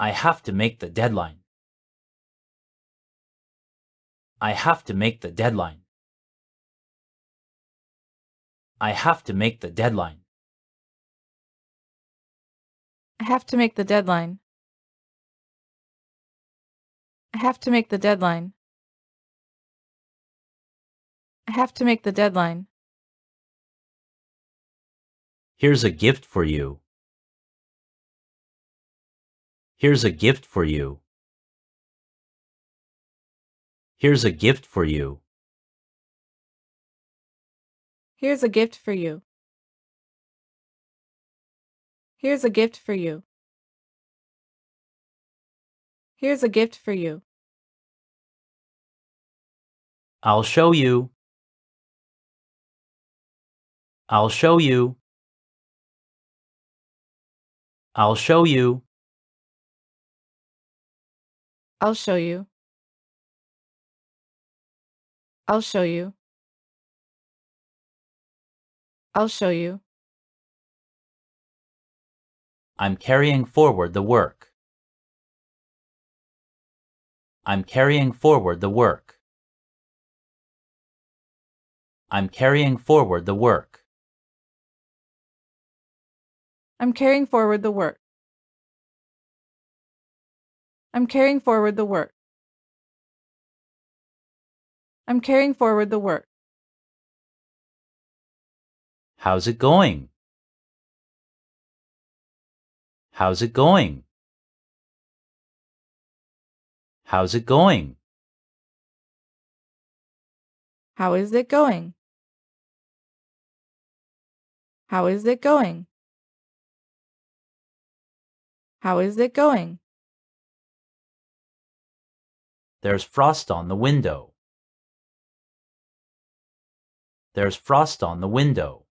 I have to make the deadline. I have to make the deadline. I have to make the deadline. I have to make the deadline. I have to make the deadline. I have to make the deadline. Here's a gift for you. Here's a gift for you. Here's a gift for you. Here's a gift for you. Here's a gift for you. Here's a gift for you. I'll show you. I'll show you. I'll show you. I'll show you. I'll show you. I'll show you. I'm carrying forward the work. I'm carrying forward the work. I'm carrying forward the work. I'm carrying forward the work. I'm carrying forward the work. I'm carrying forward the work. How's it going? How's it going? How's it going? How is it going? How is it going? How is it going? There's frost on the window. There's frost on the window.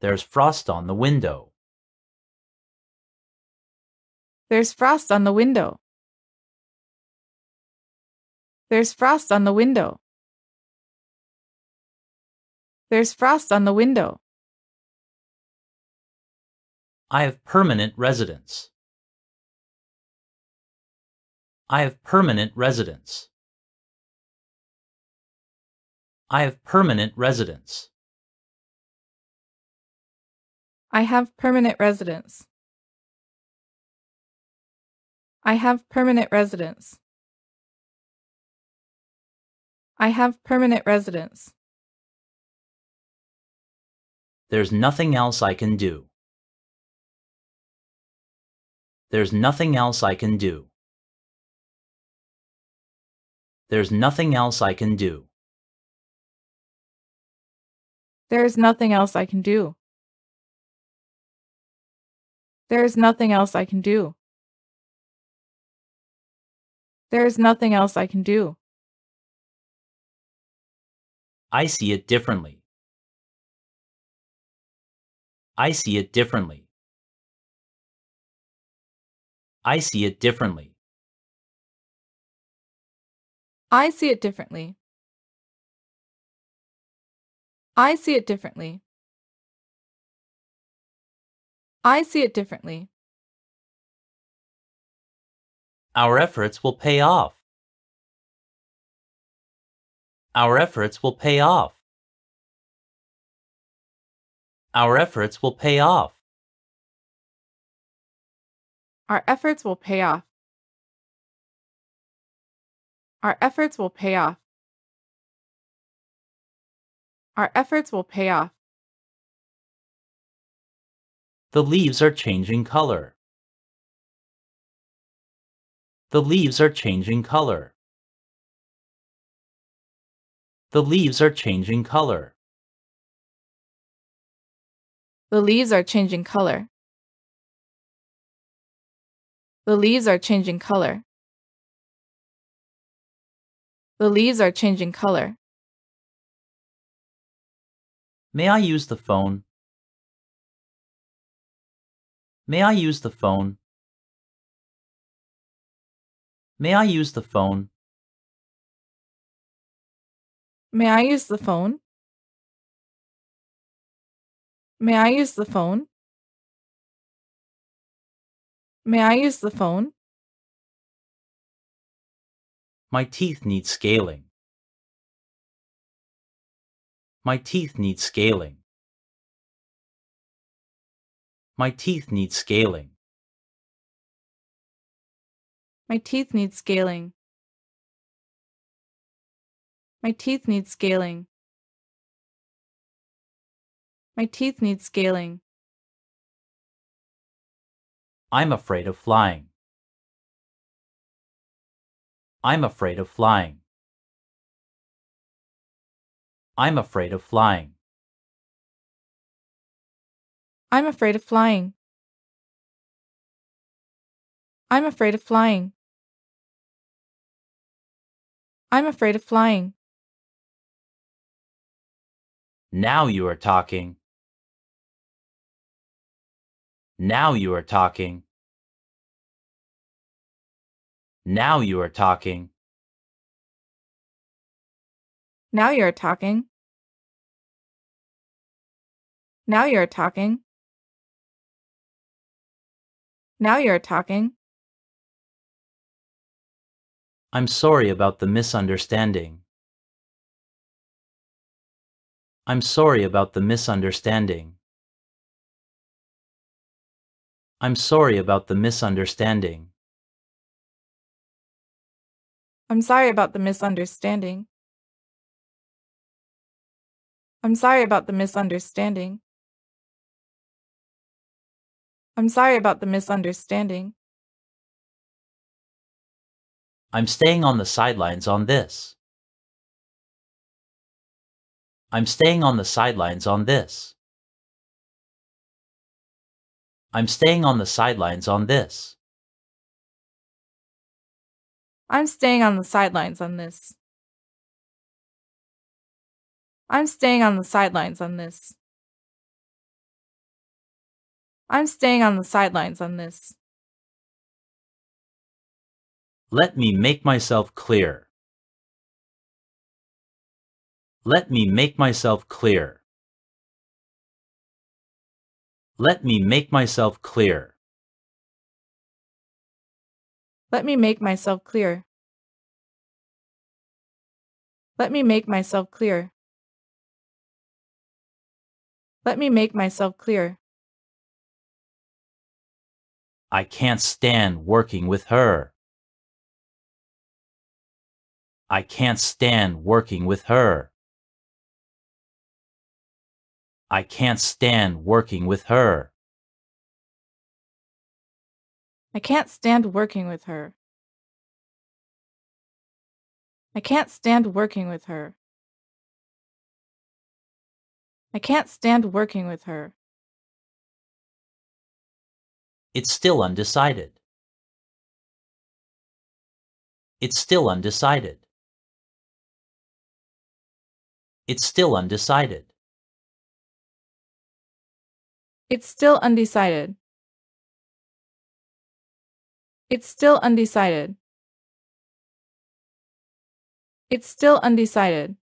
There's frost on the window. There's frost on the window. There's frost on the window. There's frost on the window. I have permanent residence. I have permanent residence. I have permanent residence. I have permanent residence. I have permanent residence. I have permanent residence. There's nothing else I can do. There's nothing else I can do. There's nothing else I can do. There's nothing else I can do. There's nothing else I can do. There's nothing else I can do. I see it differently. I see it differently. I see it differently. I see it differently. I see it differently. I see it differently. Our efforts will pay off. Our efforts will pay off. Our efforts will pay off. Our efforts will pay off. Our efforts will pay off. Our efforts will pay off. The leaves are changing color. The leaves are changing color. The leaves are changing color. The leaves are changing color. The leaves are changing color. The leaves are changing color. May I use the phone? May I use the phone? May I use the phone? May I use the phone? May I use the phone? May I use the phone? My teeth need scaling. My teeth need scaling. My teeth need scaling. My teeth need scaling. My teeth need scaling. My teeth need scaling. I'm afraid of flying. I'm afraid of flying. I'm afraid of flying. I'm afraid of flying. I'm afraid of flying. I'm afraid of flying. Now you are talking. Now you are talking. Now you are talking. Now you are talking. Now you are talking. Now you are talking. I'm sorry about the misunderstanding. I'm sorry about the misunderstanding. I'm sorry about the misunderstanding. I'm sorry about the misunderstanding. I'm sorry about the misunderstanding. I'm sorry about the misunderstanding. I'm staying on the sidelines on this. I'm staying on the sidelines on this. I'm staying on the sidelines on this. I'm staying on the sidelines on this. I'm staying on the sidelines on this. I'm staying on the sidelines on this. Let me make myself clear. Let me make myself clear. Let me make myself clear. Let me make myself clear. Let me make myself clear. Let me make myself clear. I can't stand working with her. I can't stand working with her. I can't stand working with her. I can't stand working with her. I can't stand working with her. I can't stand working with her. It's still undecided. It's still undecided. It's still undecided. It's still undecided. It's still undecided. It's still undecided.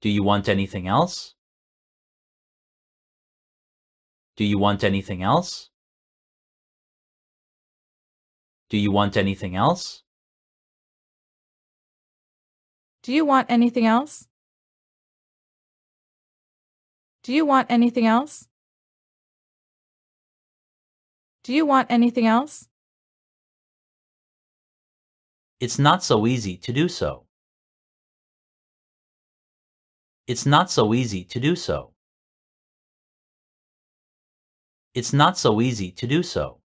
Do you want anything else? Do you want anything else? Do you want anything else? Do you want anything else? Do you want anything else? Do you want anything else? It's not so easy to do so. It's not so easy to do so. It's not so easy to do so.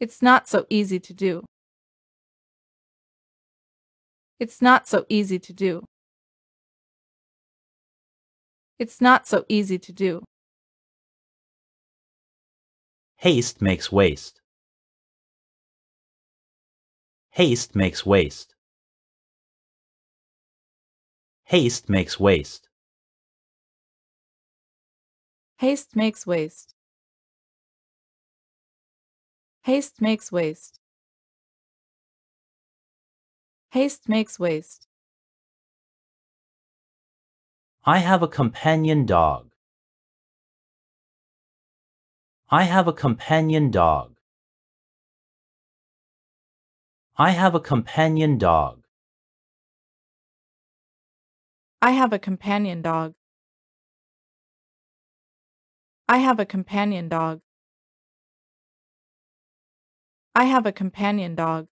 It's not so easy to do. It's not so easy to do. It's not so easy to do. Haste makes waste. Haste makes waste. Haste makes waste. Haste makes waste. Haste makes waste. Haste makes waste. I have a companion dog. I have a companion dog. I have a companion dog. I have a companion dog. I have a companion dog. I have a companion dog.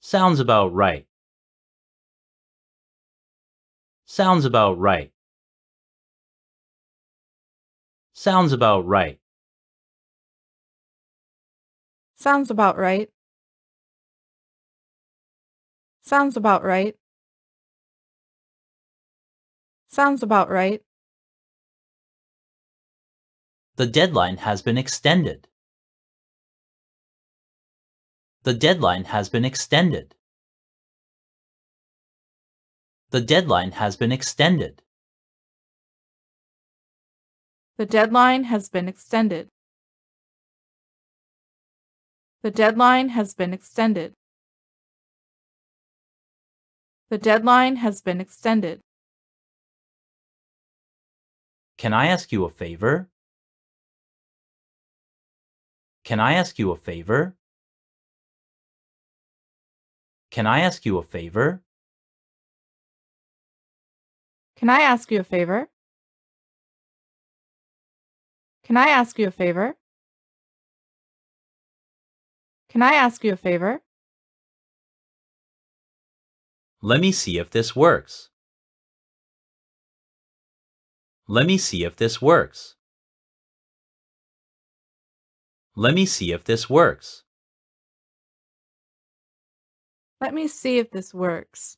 Sounds about right. Sounds about right. Sounds about right. Sounds about right. Sounds about right. Sounds about right. The deadline has been extended. The deadline has been extended. The deadline has been extended. The deadline has been extended. The deadline has been extended. The deadline has been extended. Can I ask you a favor? Can I ask you a favor? Can I ask you a favor? Can I ask you a favor? Can I ask you a favor? Can I ask you a favor? Let me see if this works. Let me see if this works. Let me see if this works. Let me see if this works.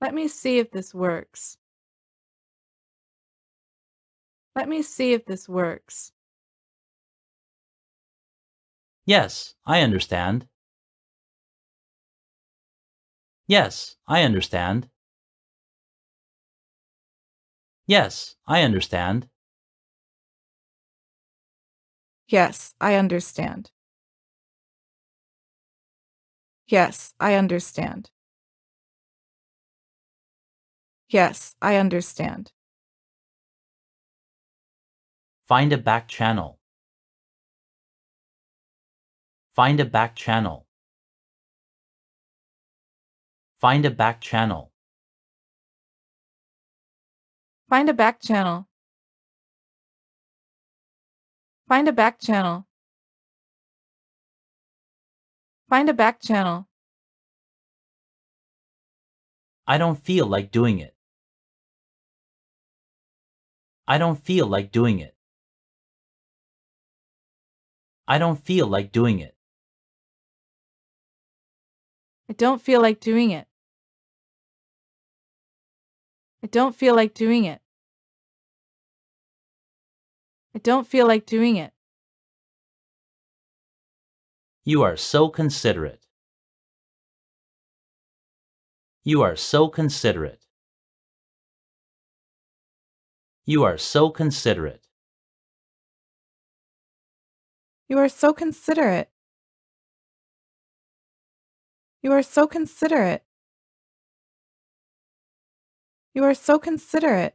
Let me see if this works. Let me see if this works. Yes, I understand. Yes, I understand. Yes, I understand. Yes, I understand. Yes, I understand. Yes, I understand. Find a back channel. Find a back channel. Find a back channel. Find a back channel. Find a back channel. Find a back channel. I don't feel like doing it. I don't feel like doing it. I don't feel like doing it. I don't feel like doing it. I don't feel like doing it. I don't feel like doing it. You are so considerate. You are so considerate. You are so considerate. You are so considerate. You are so considerate. You are so considerate.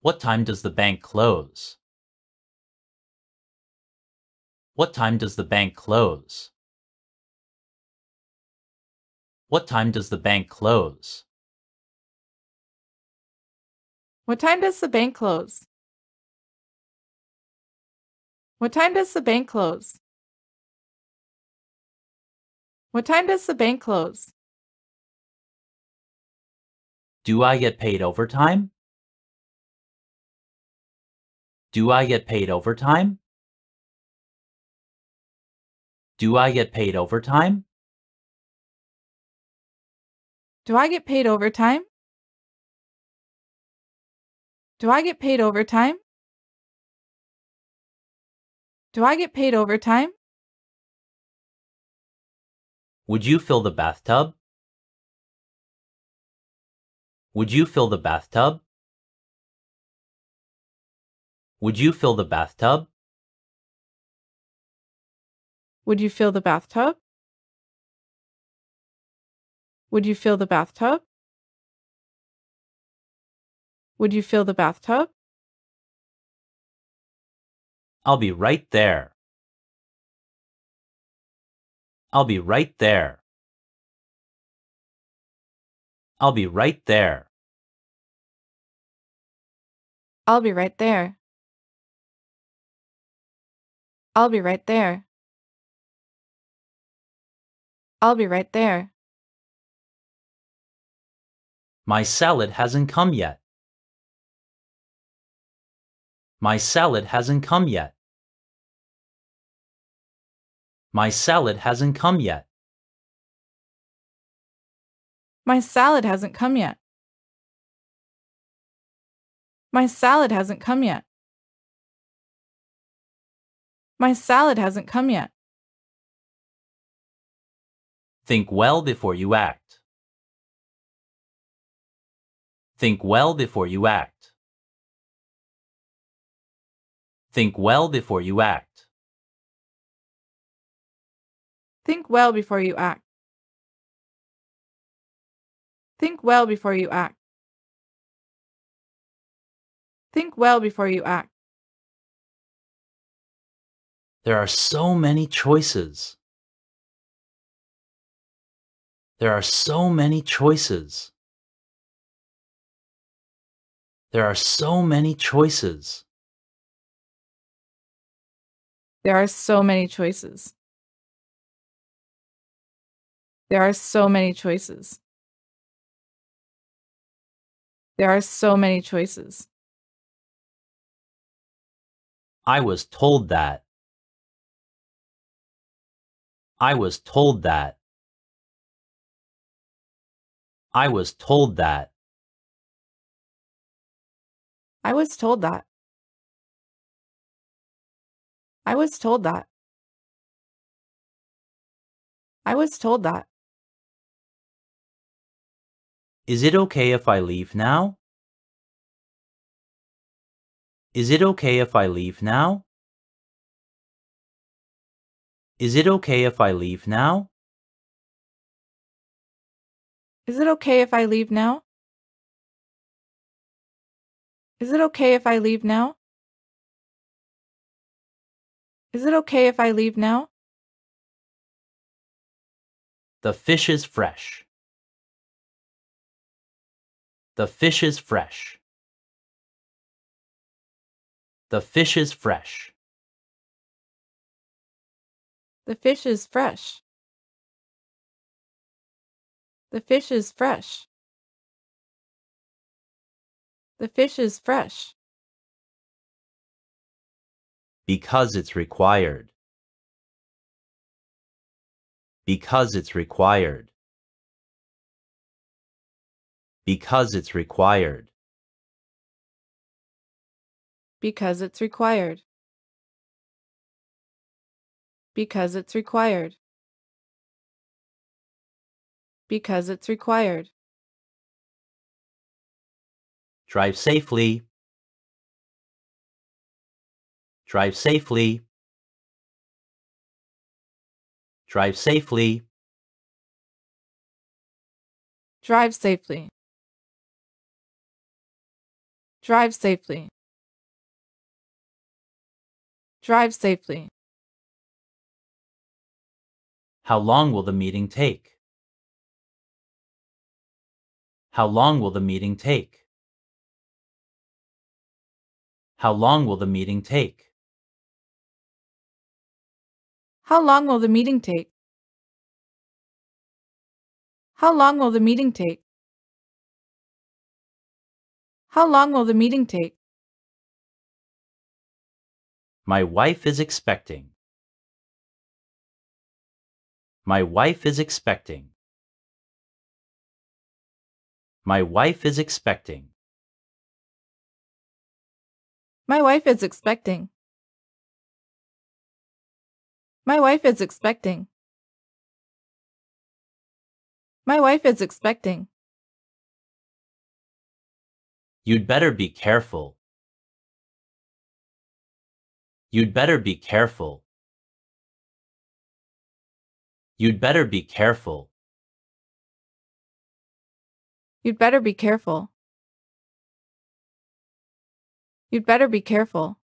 What time does the bank close? What time does the bank close? What time does the bank close? What time does the bank close? What time does the bank close? What time does the bank close? Do I get paid overtime? Do I get paid overtime? Do I get paid overtime? Do I get paid overtime? Do I get paid overtime? Do I get paid overtime? Would you fill the bathtub? Would you fill the bathtub? Would you fill the bathtub? Would you fill the bathtub? Would you fill the bathtub? Would you fill the bathtub? I'll be right there. I'll be right there. I'll be right there. I'll be right there. I'll be right there. I'll be right there. My salad hasn't come yet. My salad hasn't come yet. My salad hasn't come yet. My salad hasn't come yet. My salad hasn't come yet. My salad hasn't come yet. Think well before you act. Think well before you act. Think well before you act. Think well before you act. Think well before you act. Think well before you act. There are so many choices. There are so many choices. There are so many choices. There are so many choices. There are so many choices. There are so many choices. I was told that. I was told that. I was told that. I was told that. I was told that. I was told that. Is it okay if I leave now? Is it okay if I leave now? Is it okay if I leave now? Is it okay if I leave now? Is it okay if I leave now? Is it okay if I leave now? The fish is fresh. The fish is fresh. The fish is fresh. The fish is fresh. The fish is fresh. The fish is fresh because it's required because it's required because it's required because it's required because it's required because it's required drive safely Drive safely. Drive safely. Drive safely. Drive safely. Drive safely. How long will the meeting take? How long will the meeting take? How long will the meeting take? How long will the meeting take? How long will the meeting take? How long will the meeting take? My wife is expecting. My wife is expecting. My wife is expecting. My wife is expecting. My wife is expecting. My wife is expecting. You'd better be careful. You'd better be careful. You'd better be careful. You'd better be careful. You'd better be careful.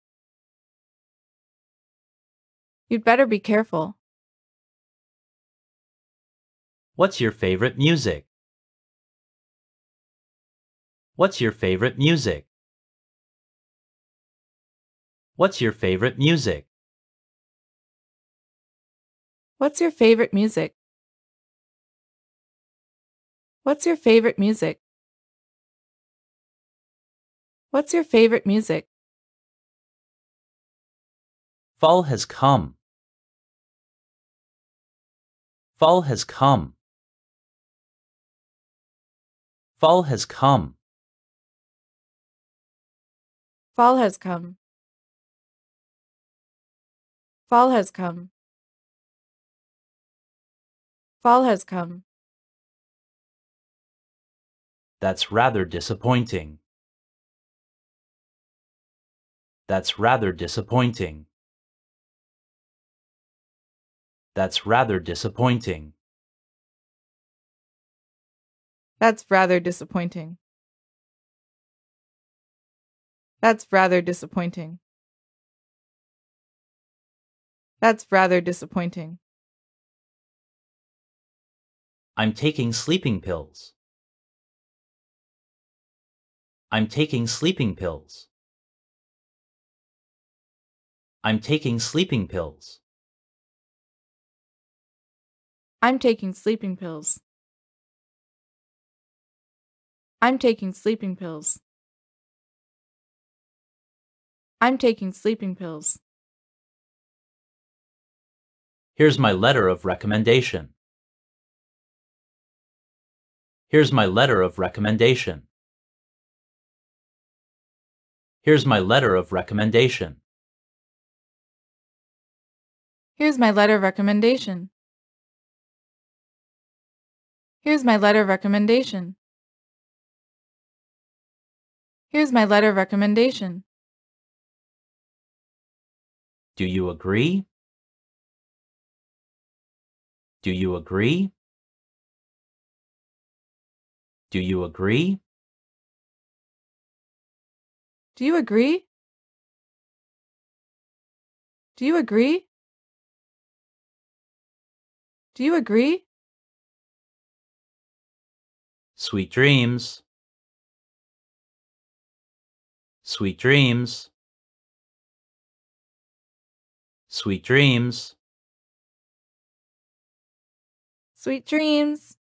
You'd better be careful. What's your favorite music? What's your favorite music? What's your favorite music? What's your favorite music? What's your favorite music? What's your favorite music? Fall has come. Fall has come. Fall has come. Fall has come. Fall has come. Fall has come. That's rather disappointing. That's rather disappointing. That's rather disappointing. That's rather disappointing. That's rather disappointing. That's rather disappointing. I'm taking sleeping pills. I'm taking sleeping pills. I'm taking sleeping pills. I'm taking sleeping pills. I'm taking sleeping pills. I'm taking sleeping pills. Here's my letter of recommendation. Here's my letter of recommendation. Here's my letter of recommendation. Here's my letter of recommendation. Here's my letter of recommendation. Here's my letter of recommendation. Do you agree? Do you agree? Do you agree? Do you agree? Do you agree? Do you agree? Sweet dreams. Sweet dreams. Sweet dreams. Sweet dreams.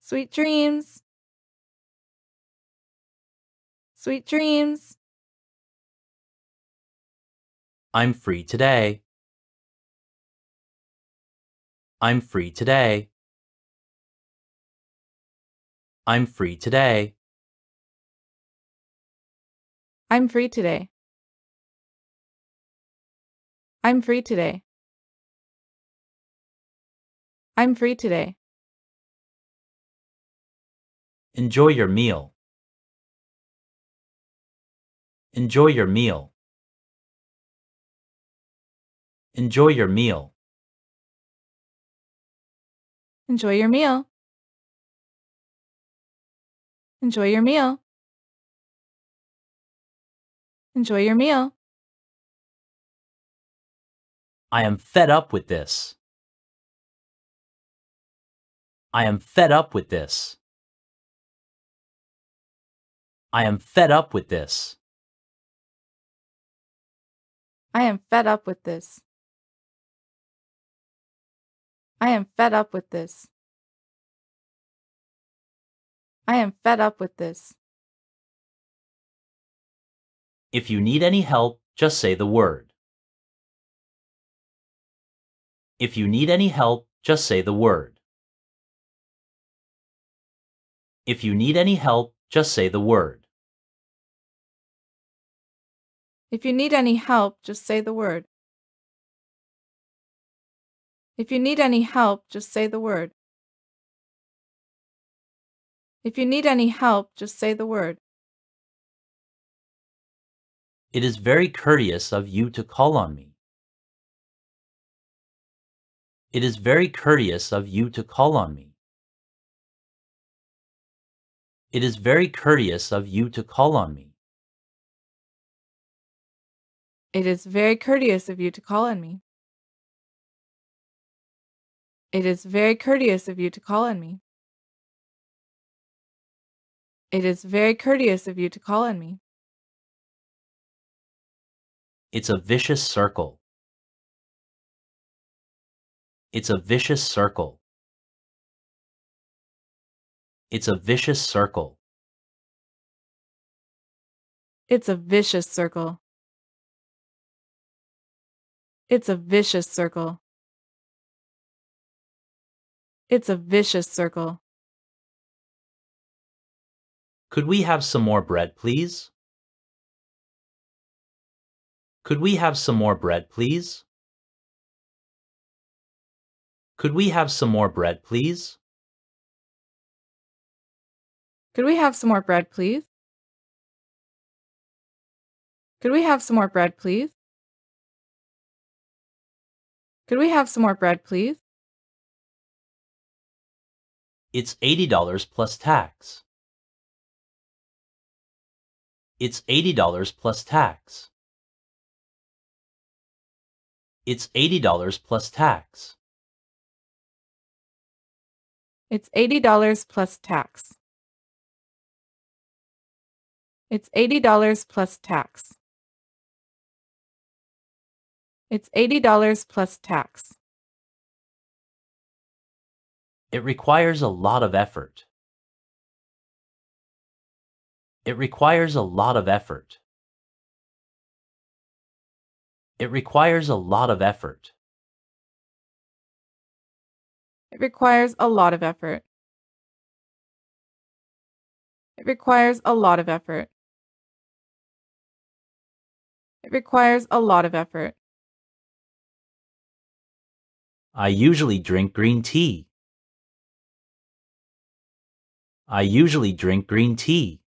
Sweet dreams. Sweet dreams. I'm free today. I'm free today. I'm free today. I'm free today. I'm free today. I'm free today. Enjoy your meal. Enjoy your meal. Enjoy your meal. Enjoy your meal. Enjoy your meal. Enjoy your meal. I am fed up with this. I am fed up with this. I am fed up with this. I am fed up with this. I am fed up with this. I am fed up with this. If you need any help, just say the word. If you need any help, just say the word. If you need any help, just say the word. If you need any help, just say the word. If you need any help, just say the word. If you need any help, just say the word. It is very courteous of you to call on me. It is very courteous of you to call on me. It is very courteous of you to call on me. It is very courteous of you to call on me. It is very courteous of you to call on me. It is very courteous of you to call on me. It's a vicious circle. It's a vicious circle. It's a vicious circle. It's a vicious circle. It's a vicious circle. It's a vicious circle. Could we have some more bread, please? Could we have some more bread, please? Could we have some more bread, please? Could we have some more bread, please? Could we have some more bread, please? Could we have some more bread, please? It's $80 plus tax. It's $80 plus tax. It's $80 plus tax. It's $80 plus tax. It's $80 plus tax. It's $80 plus tax. It requires a lot of effort. It requires a lot of effort. It requires a lot of effort. It requires a lot of effort. It requires a lot of effort. It requires a lot of effort. I usually drink green tea. I usually drink green tea.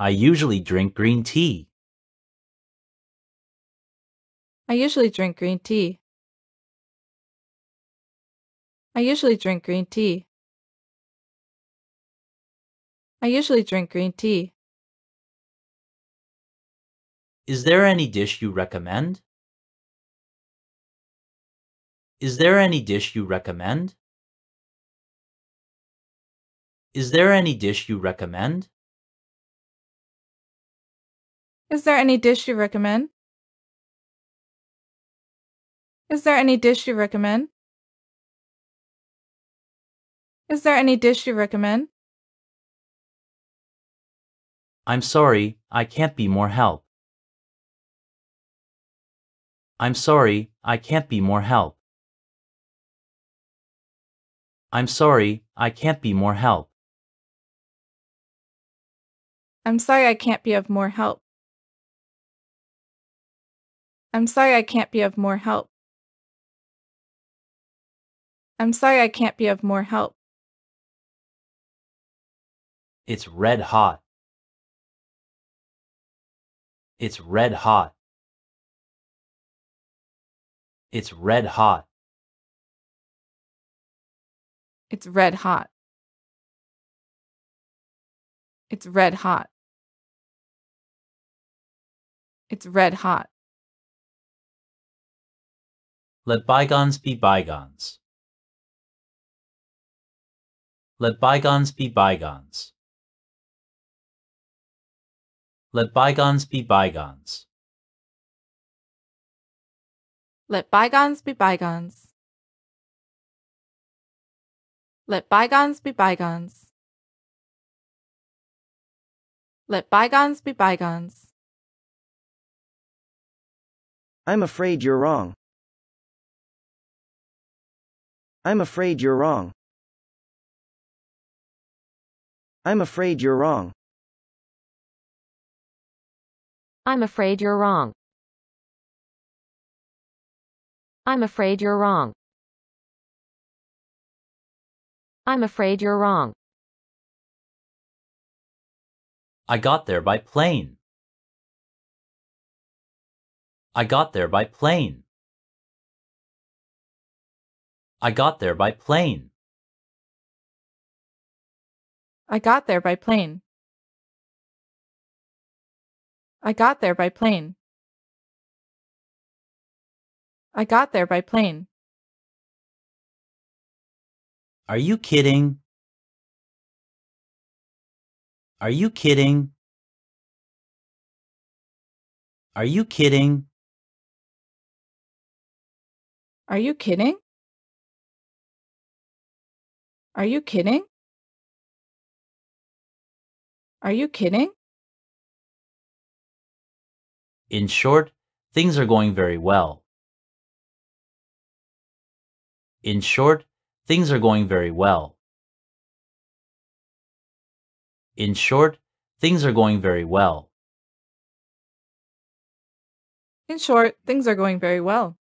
I usually drink green tea. I usually drink green tea. I usually drink green tea. I usually drink green tea. Is there any dish you recommend? Is there any dish you recommend? Is there any dish you recommend? Is there any dish you recommend? Is there any dish you recommend? Is there any dish you recommend? I'm sorry, I can't be more help. I'm sorry, I can't be more help. I'm sorry, I can't be more help. I'm sorry I can't be of more help. I'm sorry I can't be of more help. I'm sorry I can't be of more help. It's red hot. It's red hot. It's red hot. It's red hot. It's red hot. It's red hot. Let bygones be bygones. Let bygones be bygones. Let bygones be bygones. Let bygones be bygones. Let bygones be bygones. Let bygones be bygones. I'm afraid you're wrong. I'm afraid you're wrong. I'm afraid you're wrong. I'm afraid you're wrong. I'm afraid you're wrong. I'm afraid you're wrong. I got there by plane. I got there by plane. I got there by plane. I got there by plane. I got there by plane. I got there by plane. Are you kidding? Are you kidding? Are you kidding? Are you kidding? Are you kidding? Are you kidding? In short, things are going very well. In short, things are going very well. In short, things are going very well. In short, things are going very well.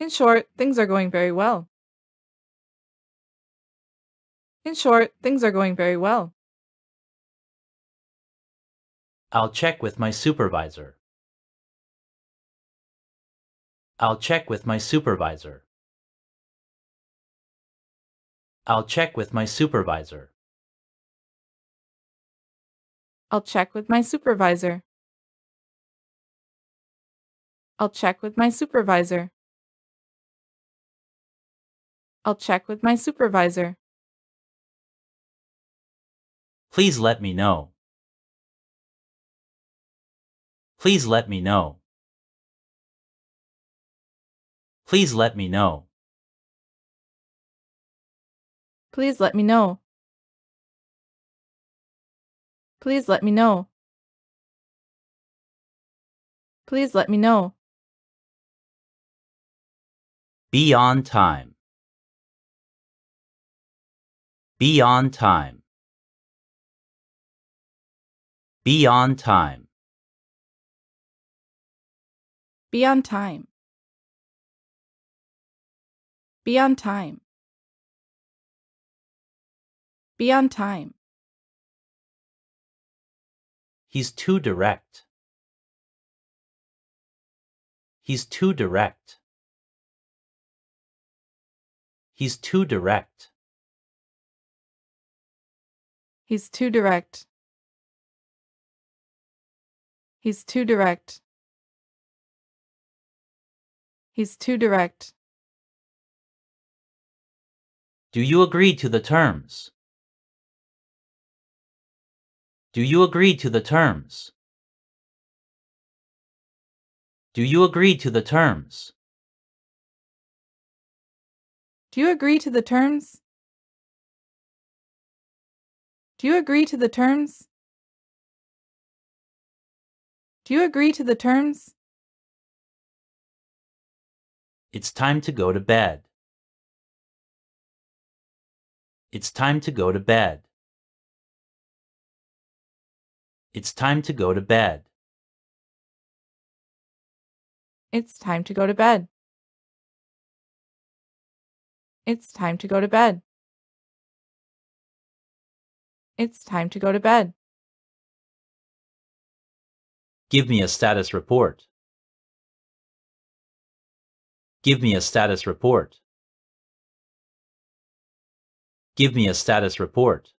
In short, things are going very well. In short, things are going very well. I'll check with my supervisor. I'll check with my supervisor. I'll check with my supervisor. I'll check with my supervisor. I'll check with my supervisor. I'll check with my supervisor. Please let me know. Please let me know. Please let me know. Please let me know. Please let me know. Please let me know. Be on time. Be on time. Be on time. Be on time. Be on time. Be on time. He's too direct. He's too direct. He's too direct. He's too direct. He's too direct. He's too direct. Do you agree to the terms? Do you agree to the terms? Do you agree to the terms? Do you agree to the terms? Do you agree to the terms? Do you agree to the terms? It's time to go to bed. It's time to go to bed. It's time to go to bed. It's time to go to bed. It's time to go to bed. It's time to go to bed. Give me a status report. Give me a status report. Give me a status report.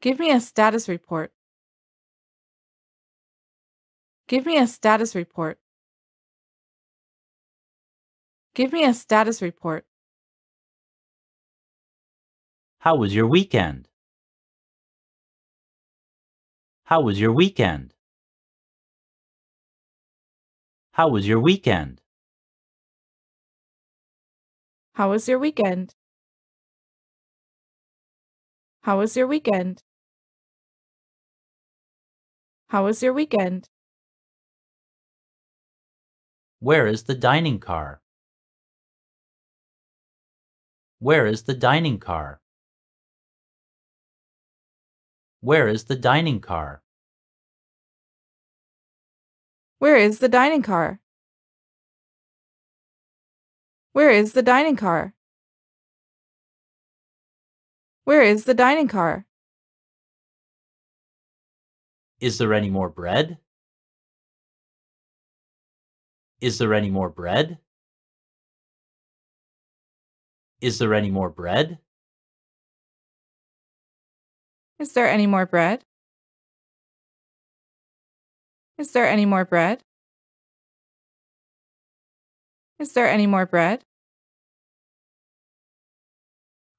Give me a status report. Give me a status report. Give me a status report. How was your weekend? How was your weekend? How was your weekend? How was your weekend? How was your weekend? How was your weekend? Where is the dining car? Where is the dining car? Where is the dining car? Where is the dining car? Where is the dining car? Where is the dining car? Is there any more bread? Is there any more bread? Is there any more bread? Is there any more bread? Is there any more bread? Is there any more bread?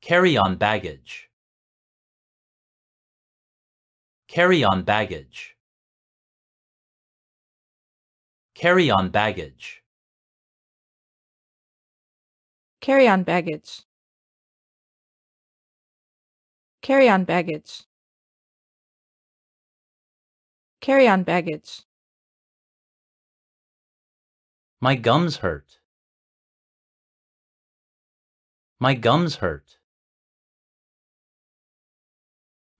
Carry on baggage. Carry on baggage. Carry on baggage. Carry on baggage. Carry on baggage. Carry on baggage. My gums hurt. My gums hurt.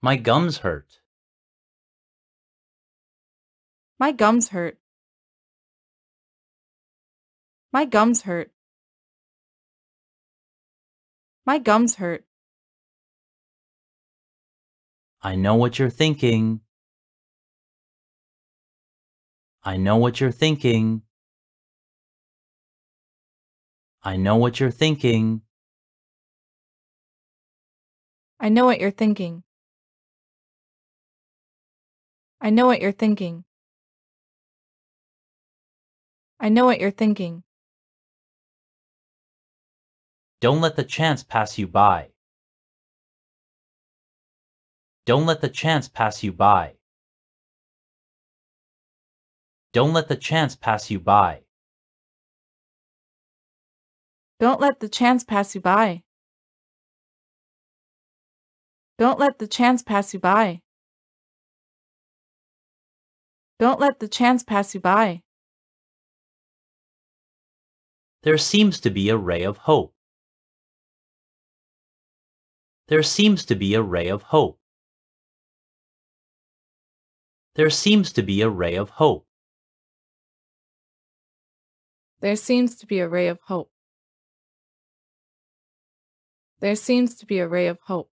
My gums hurt. My gums hurt. My gums hurt. My gums hurt. I know what you're thinking. I know what you're thinking. I know what you're thinking. I know what you're thinking. I know what you're thinking. I know what you're thinking. Don't let the chance pass you by. Don't let the chance pass you by. Don't let the chance pass you by. Don't let the chance pass you by. Don't let the chance pass you by. Don't let the chance pass you by. There seems to be a ray of hope. There seems to be a ray of hope. There seems to be a ray of hope. There seems to be a ray of hope. There seems to be a ray of hope.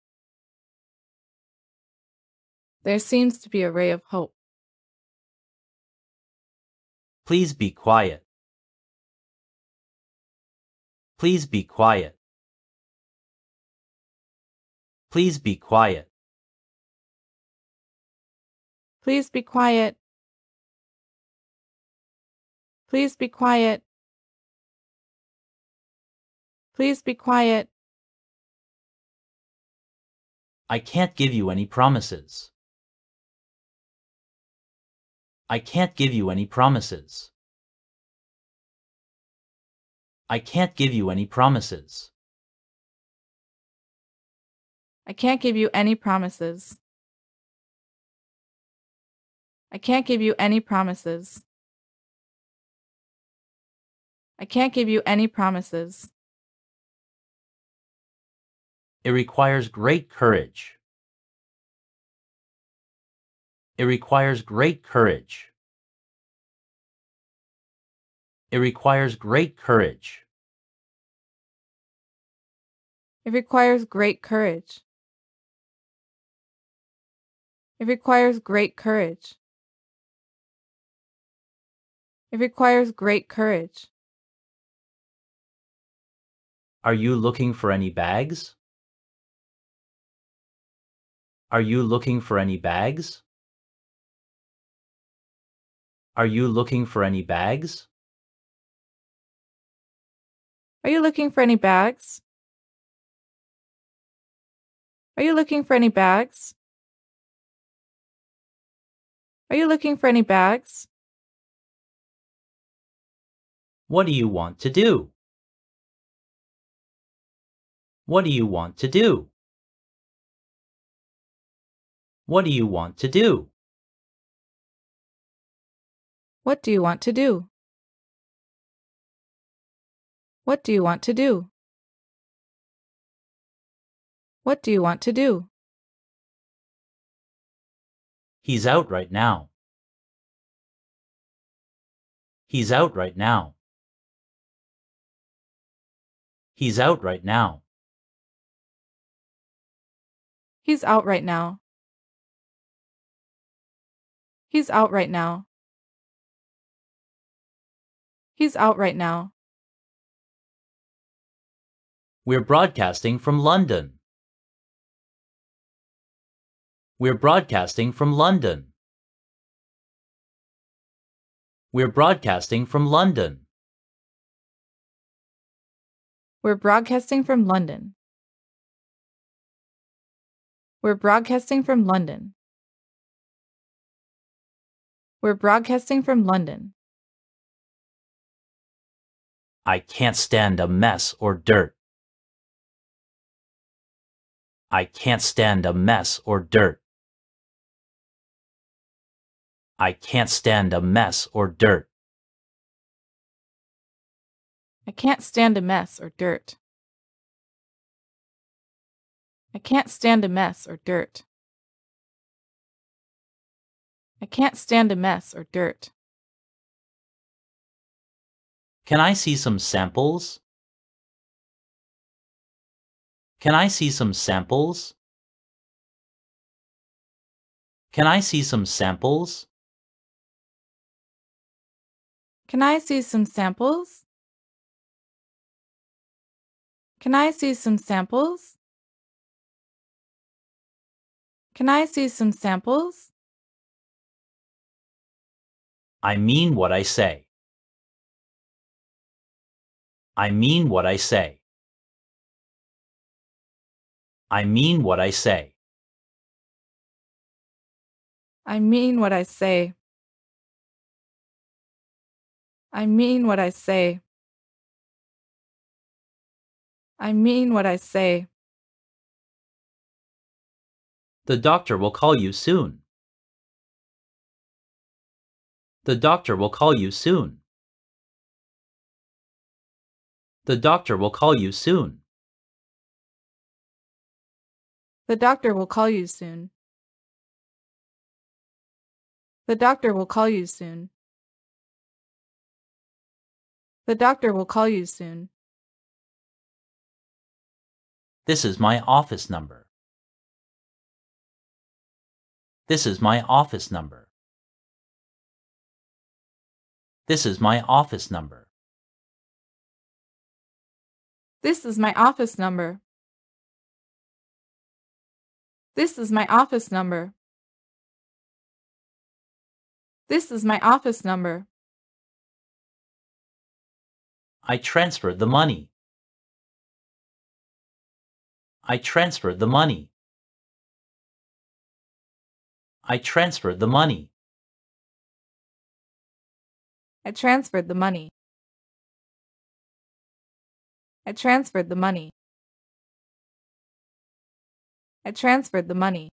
There seems to be a ray of hope. Please be quiet. Please be quiet. Please be quiet. Please be quiet. Please be quiet. Please be quiet. I can't give you any promises. I can't give you any promises. I can't give you any promises. I can't give you any promises. I can't give you any promises. I can't give you any promises. It requires great courage. It requires great courage. It requires great courage. It requires great courage. It requires great courage. It requires great courage. Are you looking for any bags? Are you looking for any bags? Are you looking for any bags? Are you looking for any bags? Are you looking for any bags? Are you looking for any bags? What do you want to do? What do you want to do? What do you want to do? What do you want to do? What do you want to do? What do you want to do? He's out right now. He's out right now. He's out right now. He's out right now. He's out right now. He's out right now. We're broadcasting from London. We're broadcasting from London. We're broadcasting from London. We're broadcasting from London. We're broadcasting from London. We're broadcasting from London. I can't stand a mess or dirt. I can't stand a mess or dirt. I can't stand a mess or dirt. I can't stand a mess or dirt. I can't stand a mess or dirt. I can't stand a mess or dirt. Can I see some samples? Can I see some samples? Can I see some samples? Can I see some samples? Can I see some samples? Can I see some samples? I mean what I say. I mean what I say. I mean what I say. I mean what I say. I mean what I say. I mean what I say. The doctor will call you soon. The doctor will call you soon. The doctor will call you soon. The doctor will call you soon. The doctor will call you soon. The doctor will call you soon. This is my office number. This is my office number. This is my office number. This is my office number. This is my office number. This is my office number. I transferred the money. I transferred the money. I transferred the money. I transferred the money. I transferred the money. I transferred the money.